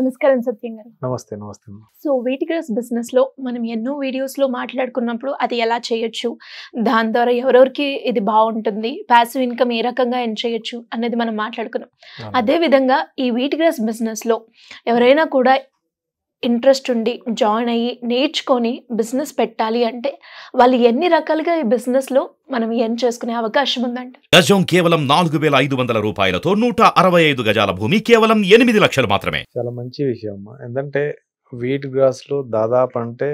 నమస్కారం సత్యం గారు నమస్తే నమస్తే సో వీటిగ్రాస్ బిజినెస్ లో మనం ఎన్నో వీడియోస్ లో మాట్లాడుకున్నప్పుడు అది ఎలా చేయొచ్చు దాని ద్వారా ఎవరెవరికి ఇది బాగుంటుంది ప్యాసివ్ ఇన్కమ్ ఏ రకంగా ఎన్ చేయొచ్చు అనేది మనం మాట్లాడుకున్నాం అదే విధంగా ఈ వీటిగ్రాస్ బిజినెస్ లో ఎవరైనా కూడా ఇంట్రెస్ట్ ఉండి జాయిన్ అయ్యి నేర్చుకొని బిజినెస్ పెట్టాలి అంటే వాళ్ళు ఎన్ని రకాలుగా ఈ బిజినెస్లో మనం ఏం చేసుకునే అవకాశం ఉందండి గజం కేవలం నాలుగు వేల ఐదు వందల రూపాయలతో నూట అరవై ఐదు గజాల భూమి కేవలం ఎనిమిది లక్షలు మాత్రమే చాలా మంచి విషయం అమ్మా ఎందుకంటే వీట్ గ్రాస్లో దాదాపు అంటే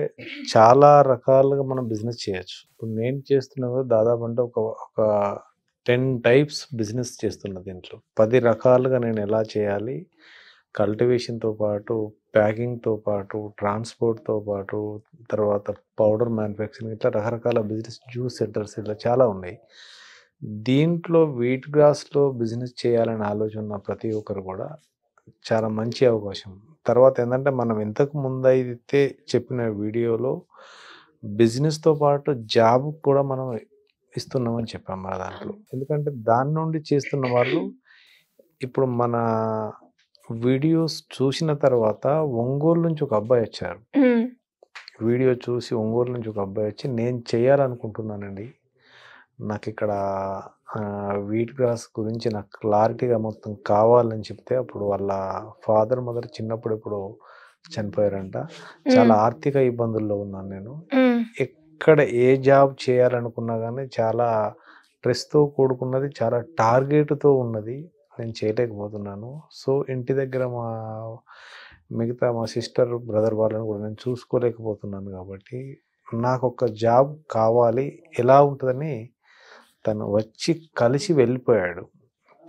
చాలా రకాలుగా మనం బిజినెస్ చేయొచ్చు ఇప్పుడు నేను చేస్తున్న దాదాపు అంటే ఒక ఒక టెన్ టైప్స్ బిజినెస్ చేస్తున్న దీంట్లో పది రకాలుగా నేను ఎలా చేయాలి కల్టివేషన్తో పాటు ప్యాకింగ్తో పాటు ట్రాన్స్పోర్ట్తో పాటు తర్వాత పౌడర్ మ్యానుఫ్యాక్చరింగ్ ఇట్లా రకరకాల బిజినెస్ జ్యూస్ సెంటర్స్ ఇట్లా చాలా ఉన్నాయి దీంట్లో వీట్ గ్రాస్లో బిజినెస్ చేయాలనే ఆలోచన ఉన్న ప్రతి ఒక్కరు కూడా చాలా మంచి అవకాశం తర్వాత ఏంటంటే మనం ఇంతకు ముందైతే చెప్పిన వీడియోలో బిజినెస్తో పాటు జాబ్ కూడా మనం ఇస్తున్నామని చెప్పాం మన దాంట్లో ఎందుకంటే దాని నుండి చేస్తున్న వాళ్ళు ఇప్పుడు మన వీడియోస్ చూసిన తర్వాత ఒంగోలు నుంచి ఒక అబ్బాయి వచ్చారు వీడియో చూసి ఒంగోలు నుంచి ఒక అబ్బాయి వచ్చి నేను చేయాలనుకుంటున్నానండి నాకు ఇక్కడ వీట్ గ్రాస్ గురించి నాకు క్లారిటీగా మొత్తం కావాలని చెప్తే అప్పుడు వాళ్ళ ఫాదర్ మదర్ చిన్నప్పుడు ఇప్పుడు చనిపోయారంట చాలా ఆర్థిక ఇబ్బందుల్లో ఉన్నాను నేను ఎక్కడ ఏ జాబ్ చేయాలనుకున్నా కానీ చాలా స్ట్రెస్తో కూడుకున్నది చాలా టార్గెట్తో ఉన్నది నేను చేయలేకపోతున్నాను సో ఇంటి దగ్గర మా మిగతా మా సిస్టర్ బ్రదర్ వాళ్ళని కూడా నేను చూసుకోలేకపోతున్నాను కాబట్టి నాకు ఒక జాబ్ కావాలి ఎలా ఉంటుందని తను వచ్చి కలిసి వెళ్ళిపోయాడు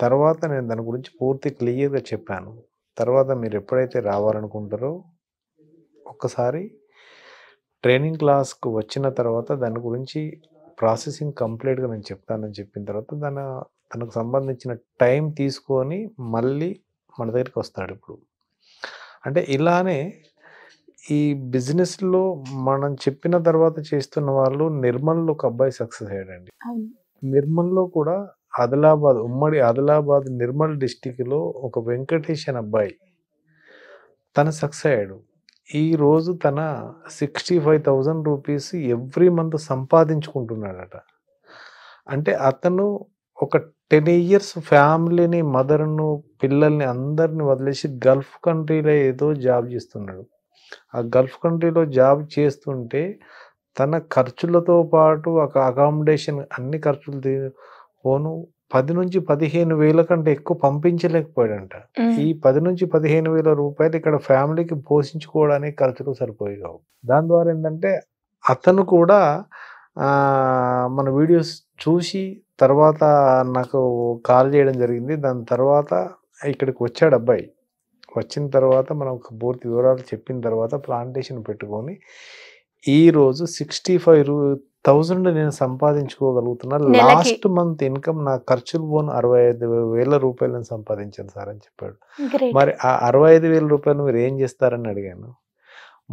తర్వాత నేను దాని గురించి పూర్తి క్లియర్గా చెప్పాను తర్వాత మీరు ఎప్పుడైతే రావాలనుకుంటారో ఒక్కసారి ట్రైనింగ్ క్లాస్కు వచ్చిన తర్వాత దాని గురించి ప్రాసెసింగ్ కంప్లీట్గా నేను చెప్తానని చెప్పిన తర్వాత దాని తనకు సంబంధించిన టైం తీసుకొని మళ్ళీ మన దగ్గరికి వస్తాడు ఇప్పుడు అంటే ఇలానే ఈ బిజినెస్లో మనం చెప్పిన తర్వాత చేస్తున్న వాళ్ళు నిర్మల్లో ఒక అబ్బాయి సక్సెస్ అయ్యాడండి నిర్మల్లో కూడా ఆదిలాబాద్ ఉమ్మడి ఆదిలాబాద్ నిర్మల్ డిస్టిక్లో ఒక వెంకటేష్ అనే అబ్బాయి తన సక్సెస్ అయ్యాడు ఈరోజు తన sixty five thousand rupees every month సంపాదించుకుంటున్నాడట అంటే అతను ఒక టెన్ ఇయర్స్ ఫ్యామిలీని మదర్ను పిల్లల్ని అందరిని వదిలేసి గల్ఫ్ కంట్రీలో ఏదో జాబ్ చేస్తున్నాడు ఆ గల్ఫ్ కంట్రీలో జాబ్ చేస్తుంటే తన ఖర్చులతో పాటు ఒక అకామిడేషన్ అన్ని ఖర్చులు పోను పది నుంచి పదిహేను వేల కంటే ఎక్కువ పంపించలేకపోయాడంట ఈ పది నుంచి పదిహేను వేల రూపాయలు ఇక్కడ ఫ్యామిలీకి పోషించుకోవడానికి ఖర్చులు సరిపోయేవు దాని ద్వారా ఏంటంటే అతను కూడా మన వీడియోస్ చూసి తర్వాత నాకు కాల్ చేయడం జరిగింది దాని తర్వాత ఇక్కడికి వచ్చాడు అబ్బాయి వచ్చిన తర్వాత మనం పూర్తి వివరాలు చెప్పిన తర్వాత ప్లాంటేషన్ పెట్టుకొని ఈరోజు సిక్స్టీ ఫైవ్ థౌజండ్ నేను సంపాదించుకోగలుగుతున్నా లాస్ట్ మంత్ ఇన్కమ్ నా ఖర్చులు పోను అరవై ఐదు వేల రూపాయలు నేను సంపాదించాను సార్ అని చెప్పాడు మరి ఆ అరవై ఐదు వేల రూపాయలు మీరు ఏం చేస్తారని అడిగాను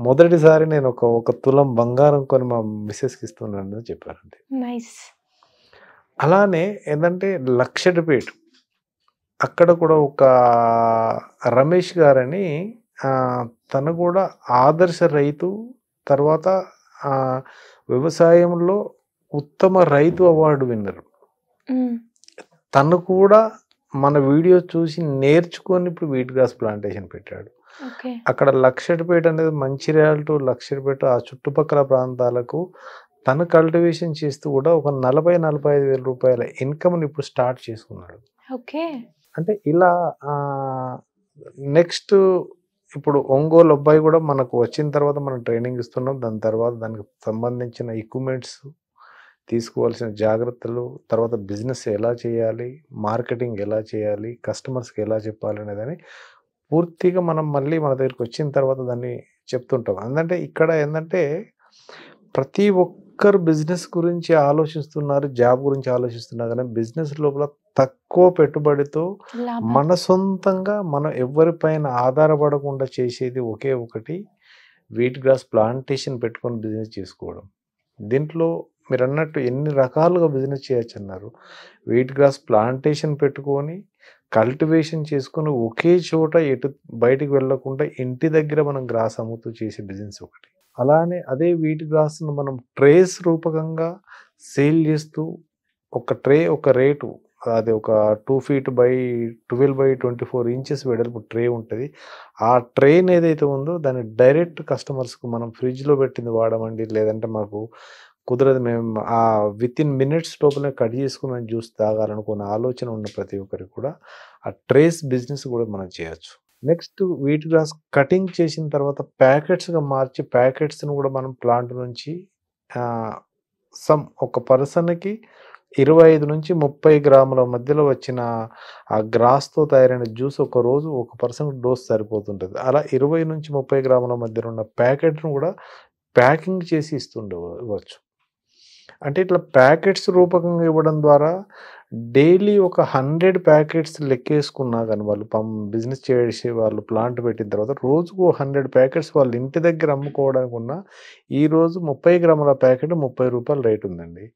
మొదటిసారి నేను ఒక ఒక తులం బంగారం కొని మా మిస్సెస్కి ఇస్తున్నాను చెప్పారండి నైస్ అలానే ఏంటంటే లక్షడిపేట అక్కడ కూడా ఒక రమేష్ గారని తను కూడా ఆదర్శ రైతు తర్వాత వ్యవసాయంలో ఉత్తమ రైతు అవార్డు విన్నరు తను కూడా మన వీడియో చూసి నేర్చుకొని ఇప్పుడు వీట్ గ్రాస్ ప్లాంటేషన్ పెట్టాడు అక్కడ లక్షడిపేట అనేది మంచిర్యాల టు లక్షడిపేట ఆ చుట్టుపక్కల ప్రాంతాలకు తను కల్టివేషన్ చేస్తూ కూడా ఒక నలభై నలభై ఐదు వేల రూపాయల ఇన్కమ్ని ఇప్పుడు స్టార్ట్ చేసుకున్నాడు ఓకే అంటే ఇలా నెక్స్ట్ ఇప్పుడు ఒంగోలు అబ్బాయి కూడా మనకు వచ్చిన తర్వాత మనం ట్రైనింగ్ ఇస్తున్నాం దాని తర్వాత దానికి సంబంధించిన ఎక్విప్మెంట్స్ తీసుకోవాల్సిన జాగ్రత్తలు తర్వాత బిజినెస్ ఎలా చేయాలి మార్కెటింగ్ ఎలా చేయాలి కస్టమర్స్కి ఎలా చెప్పాలి అనేదని పూర్తిగా మనం మళ్ళీ మన దగ్గరికి వచ్చిన తర్వాత దాన్ని చెప్తుంటాం ఎందుకంటే ఇక్కడ ఏంటంటే ప్రతి ఒక్క ఒక్కరు బిజినెస్ గురించి ఆలోచిస్తున్నారు జాబ్ గురించి ఆలోచిస్తున్నారు కానీ బిజినెస్ లోపల తక్కువ పెట్టుబడితో మన సొంతంగా మనం ఎవరిపైన ఆధారపడకుండా చేసేది ఒకే ఒకటి వీట్ గ్రాస్ ప్లాంటేషన్ పెట్టుకొని బిజినెస్ చేసుకోవడం దీంట్లో మీరు అన్నట్టు ఎన్ని రకాలుగా బిజినెస్ చేయొచ్చు అన్నారు వీట్ గ్రాస్ ప్లాంటేషన్ పెట్టుకొని కల్టివేషన్ చేసుకొని ఒకే చోట ఎటు బయటికి వెళ్ళకుండా ఇంటి దగ్గర మనం గ్రాస్ అమ్ముతూ చేసే బిజినెస్ ఒకటి అలానే అదే వీటి గ్రాసును మనం ట్రేస్ రూపకంగా సేల్ చేస్తూ ఒక ట్రే ఒక రేటు అది ఒక two feet by twelve by twenty four inches వెడల్పు ట్రే ఉంటుంది ఆ ట్రేన్ ఏదైతే ఉందో దాన్ని డైరెక్ట్ కస్టమర్స్కు మనం ఫ్రిడ్జ్లో పెట్టింది వాడమండి లేదంటే మాకు కుదరదు మేము ఆ విత్ ఇన్ మినిట్స్ లోపలే కట్ చేసుకుని జ్యూస్ తాగాలనుకున్న ఆలోచన ఉన్న ప్రతి ఒక్కరికి కూడా ఆ ట్రేస్ బిజినెస్ కూడా మనం చేయొచ్చు నెక్స్ట్ వీట్ గ్రాస్ కటింగ్ చేసిన తర్వాత ప్యాకెట్స్గా మార్చి ప్యాకెట్స్ని కూడా మనం ప్లాంట్ నుంచి సమ్ ఒక పర్సన్కి ఇరవై ఐదు నుంచి ముప్పై గ్రాముల మధ్యలో వచ్చిన ఆ గ్రాస్తో తయారైన జ్యూస్ ఒక రోజు ఒక పర్సన్ డోస్ సరిపోతుంటుంది అలా ఇరవై నుంచి ముప్పై గ్రాముల మధ్యలో ఉన్న ప్యాకెట్ను కూడా ప్యాకింగ్ చేసి ఇస్తుండవచ్చు అంటే ఇట్లా ప్యాకెట్స్ రూపకంగా ఇవ్వడం ద్వారా డైలీ ఒక హండ్రెడ్ ప్యాకెట్స్ లెక్కేసుకున్నా కానీ వాళ్ళు పం బిజినెస్ చేసే వాళ్ళు ప్లాంట్ పెట్టిన తర్వాత రోజుకు హండ్రెడ్ ప్యాకెట్స్ వాళ్ళు ఇంటి దగ్గర అమ్ముకోవడానికి ఉన్న ఈరోజు ముప్పై గ్రాముల ప్యాకెట్ ముప్పై రూపాయలు రేట్ ఉందండి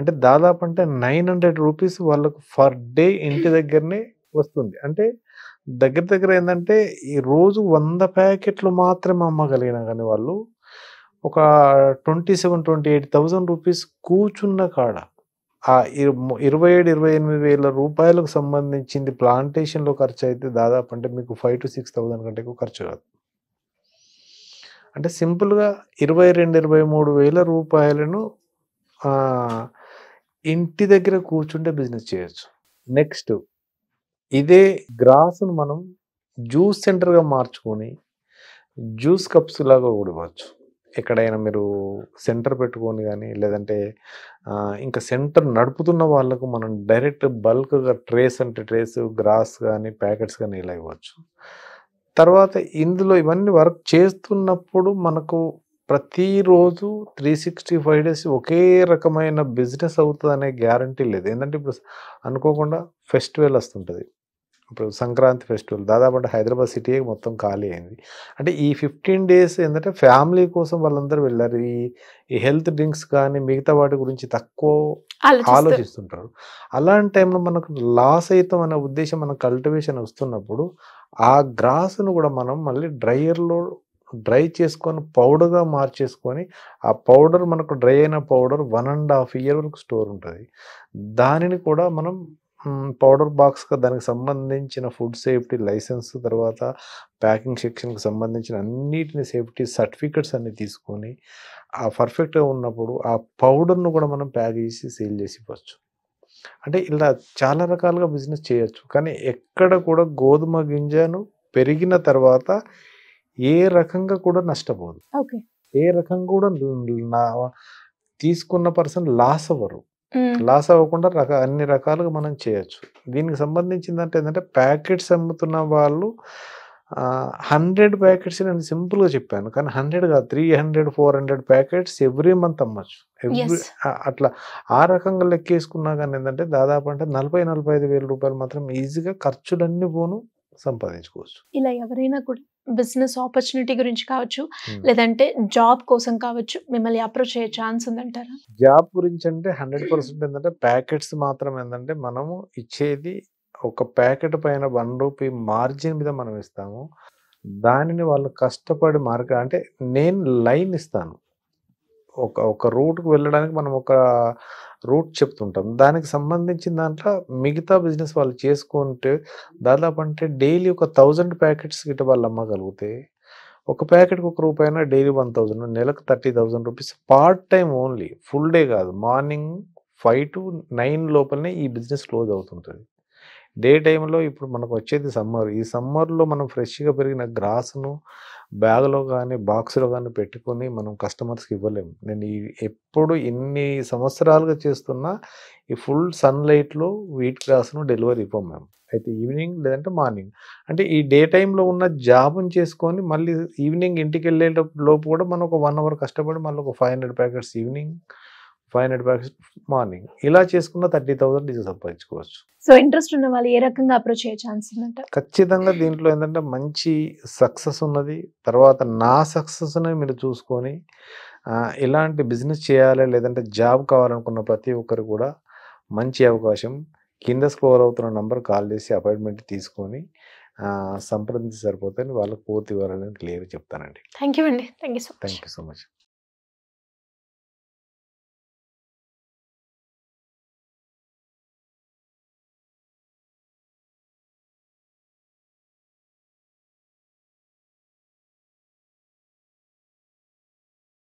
అంటే దాదాపు అంటే నైన్ హండ్రెడ్ రూపీస్ వాళ్ళకు ఫర్ డే ఇంటి దగ్గరనే వస్తుంది అంటే దగ్గర దగ్గర ఏంటంటే ఈ రోజు వంద ప్యాకెట్లు మాత్రమే అమ్మగలిగినా కానీ వాళ్ళు ఒక twenty seven twenty eight thousand rupees కూర్చున్న కాడ ఆ ఇరవై ఏడు ఇరవై ఎనిమిది వేల రూపాయలకు సంబంధించింది ప్లాంటేషన్లో ఖర్చు అయితే దాదాపు అంటే మీకు ఫైవ్ టు సిక్స్ థౌజండ్ కంటే ఎక్కువ ఖర్చు కాదు అంటే సింపుల్గా ఇరవై రెండు ఇరవై మూడు వేల రూపాయలను ఇంటి దగ్గర కూర్చుంటే బిజినెస్ చేయొచ్చు నెక్స్ట్ ఇదే గ్రాసును మనం జ్యూస్ సెంటర్గా మార్చుకొని జ్యూస్ కప్స్ లాగా కూడా ఇవ్వచ్చు ఎక్కడైనా మీరు సెంటర్ పెట్టుకొని కానీ లేదంటే ఇంకా సెంటర్ నడుపుతున్న వాళ్ళకు మనం డైరెక్ట్ బల్క్గా ట్రేస్ అంటే ట్రేస్ గ్రాస్ కానీ ప్యాకెట్స్ కానీ ఇలా ఇవ్వచ్చు తర్వాత ఇందులో ఇవన్నీ వర్క్ చేస్తున్నప్పుడు మనకు ప్రతిరోజు త్రీ సిక్స్టీ ఫైవ్ డేస్ ఒకే రకమైన బిజినెస్ అవుతుంది అనే గ్యారంటీ లేదు ఏంటంటే ఇప్పుడు అనుకోకుండా ఫెస్టివల్ వస్తుంటుంది ఇప్పుడు సంక్రాంతి ఫెస్టివల్ దాదాపు అంటే హైదరాబాద్ సిటీ మొత్తం ఖాళీ అయింది అంటే ఈ ఫిఫ్టీన్ డేస్ ఏంటంటే ఫ్యామిలీ కోసం వాళ్ళందరూ వెళ్ళారు ఈ ఈ హెల్త్ డ్రింక్స్ కానీ మిగతా వాటి గురించి తక్కువ ఆలోచిస్తుంటారు అలాంటి టైంలో మనకు లాస్ అవుతాం అనే ఉద్దేశం మన కల్టివేషన్ వస్తున్నప్పుడు ఆ గ్రాస్ను కూడా మనం మళ్ళీ డ్రైయర్లో డ్రై చేసుకొని పౌడర్గా మార్చేసుకొని ఆ పౌడర్ మనకు డ్రై అయిన powder one and half year వరకు స్టోర్ ఉంటుంది దానిని కూడా మనం పౌడర్ బాక్స్ దానికి సంబంధించిన ఫుడ్ సేఫ్టీ లైసెన్స్ తర్వాత ప్యాకింగ్ సెక్షన్కి సంబంధించిన అన్నిటిని సేఫ్టీ సర్టిఫికెట్స్ అన్ని తీసుకొని ఆ పర్ఫెక్ట్గా ఉన్నప్పుడు ఆ పౌడర్ను కూడా మనం ప్యాక్ చేసి సేల్ చేసి ఇవ్వచ్చు అంటే ఇలా చాలా రకాలుగా బిజినెస్ చేయొచ్చు కానీ ఎక్కడ కూడా గోధుమ గింజను పెరిగిన తర్వాత ఏ రకంగా కూడా నష్టపోదు ఏ రకంగా కూడా తీసుకున్న పర్సన్ లాస్ అవ్వరు లాస్ అవ్వకుండా రక అన్ని రకాలుగా మనం చేయొచ్చు దీనికి సంబంధించింది అంటే ఏంటంటే ప్యాకెట్స్ అమ్ముతున్న వాళ్ళు హండ్రెడ్ ప్యాకెట్స్ నేను సింపుల్గా చెప్పాను కానీ హండ్రెడ్ కాదు three hundred four hundred packets every month అమ్మచ్చు ఎవ్రీ అట్లా ఆ రకంగా లెక్కేసుకున్నా కానీ ఏంటంటే దాదాపు అంటే నలభై నలభై ఐదు వేల రూపాయలు మాత్రం ఈజీగా ఖర్చులన్నీ పోను సంపాదించుకోవచ్చు ఇలా ఎవరైనా కూడా బిజినెస్ ఆపర్చునిటీ గురించి కావచ్చు లేదంటే జాబ్ కోసం కావచ్చు మిమ్మల్ని అప్రోచ్ అయ్యే ఛాన్స్ ఉందంటారా జాబ్ గురించి అంటే హండ్రెడ్ పర్సెంట్ ఏంటంటే ప్యాకెట్స్ మాత్రం ఏంటంటే మనము ఇచ్చేది ఒక ప్యాకెట్ పైన వన్ రూపీ మార్జిన్ మీద మనం ఇస్తాము దానిని వాళ్ళు కష్టపడి మార్క అంటే నేను లైన్ ఇస్తాను ఒక ఒక రూట్కి వెళ్ళడానికి మనం ఒక రూట్ చెప్తుంటాం దానికి సంబంధించిన దాంట్లో మిగతా బిజినెస్ వాళ్ళు చేసుకుంటే దాదాపు అంటే డైలీ ఒక థౌజండ్ ప్యాకెట్స్ గిట్ట వాళ్ళు అమ్మగలిగితే ఒక ప్యాకెట్కి ఒక రూపాయి డైలీ వన్ థౌజండ్ నెలకు thirty thousand rupees part time only full day కాదు మార్నింగ్ ఫైవ్ టు నైన్ లోపలనే ఈ బిజినెస్ క్లోజ్ అవుతుంటుంది డే టైంలో ఇప్పుడు మనకు వచ్చేది సమ్మర్ ఈ సమ్మర్లో మనం ఫ్రెష్గా పెరిగిన గ్రాస్ను బ్యాగ్లో కానీ బాక్స్లో కానీ పెట్టుకొని మనం కస్టమర్స్కి ఇవ్వలేము నేను ఈ ఎప్పుడు ఎన్ని సంవత్సరాలుగా చేస్తున్నా ఈ ఫుల్ సన్లైట్లో వీట్ గ్రాస్ను డెలివరీ ఇవ్వం మేము అయితే ఈవినింగ్ లేదంటే మార్నింగ్ అంటే ఈ డే టైంలో ఉన్న జాబ్ని చేసుకొని మళ్ళీ ఈవినింగ్ ఇంటికి వెళ్ళేటప్పుడు లోపు కూడా మనం ఒక వన్ అవర్ కష్టపడి మళ్ళీ ఒక five hundred packets evening five hundred bags morning ఇలా చేసుకున్న థర్టీ థౌసండ్ ఇది సంపాదించుకోవచ్చు సో ఇంట్రెస్ట్ ఉన్న వాళ్ళు ఏ రకంగా అప్రోచ్ అయ్యే ఛాన్స్ ఉందంట ఖచ్చితంగా దీంట్లో ఏంటంటే మంచి సక్సెస్ ఉన్నది తర్వాత నా సక్సెస్ని మీరు చూసుకొని ఇలాంటి బిజినెస్ చేయాలి లేదంటే జాబ్ కావాలనుకున్న ప్రతి ఒక్కరు కూడా మంచి అవకాశం కింద స్క్రోల్ అవుతున్న నంబర్ కాల్ చేసి అపాయింట్మెంట్ తీసుకొని సంప్రదించి సరిపోతే వాళ్ళకి పూర్తి వివరాలను క్లియర్గా చెప్తానండి థ్యాంక్ యూ అండి thank you so thank you so much